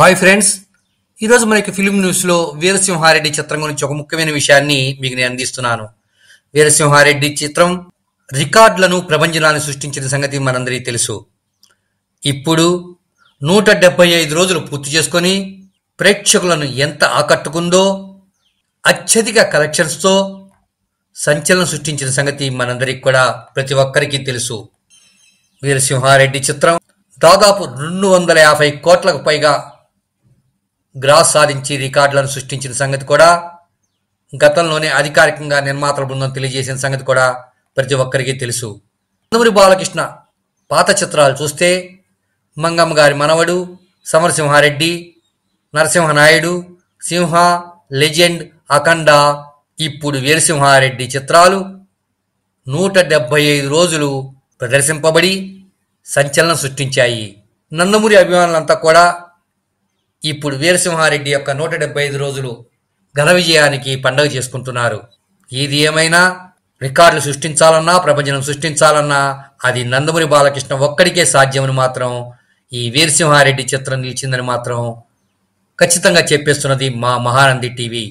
hi friends ఈరోజు మనకి film న్యూస్లో వీరసింహారెడ్డి చిత్రం గురించి ఒక ముఖ్యమైన విషయాన్ని మీకు నేను అందిస్తున్నాను వీరసింహారెడ్డి చిత్రం రికార్డులను ప్రపంచనాన్ని సృష్టించిన సంగతి మనందరికీ తెలుసు ఇప్పుడు నూట డెబ్బై ఐదు రోజులు పూర్తి చేసుకొని ప్రేక్షకులను ఎంత ఆకట్టుకుందో అత్యధిక కలెక్షన్స్తో సంచలనం సృష్టించిన సంగతి మనందరికీ కూడా ప్రతి ఒక్కరికి తెలుసు వీరసింహారెడ్డి చిత్రం దాదాపు రెండు వందల యాభై కోట్లకు పైగా గ్రాస్ సాధించి రికార్డులను సృష్టించిన సంగతి కూడా గతంలోనే అధికారికంగా నిర్మాతల బృందం తెలియజేసిన సంగతి కూడా ప్రతి ఒక్కరికి తెలుసు నందమూరి బాలకృష్ణ పాత చిత్రాలు చూస్తే మంగమ్మ గారి మనవడు సమరసింహారెడ్డి నరసింహనాయుడు సింహ లెజెండ్ అఖండ ఇప్పుడు వీరసింహారెడ్డి చిత్రాలు నూట డెబ్భై ఐదు రోజులు ప్రదర్శింపబడి సంచలనం సృష్టించాయి నందమూరి అభిమానులంతా కూడా ఇప్పుడు వీరసింహారెడ్డి యొక్క నూట డెబ్బై ఐదు రోజులు ఘన విజయానికి పండగ చేసుకుంటున్నారు ఇది ఏమైనా రికార్డులు సృష్టించాలన్నా ప్రపంచం సృష్టించాలన్నా అది నందమూరి బాలకృష్ణ ఒక్కడికే సాధ్యమని మాత్రం ఈ వీరసింహారెడ్డి చిత్రం నిలిచిందని మాత్రం ఖచ్చితంగా చెప్పేస్తున్నది మా మహానంది టీవీ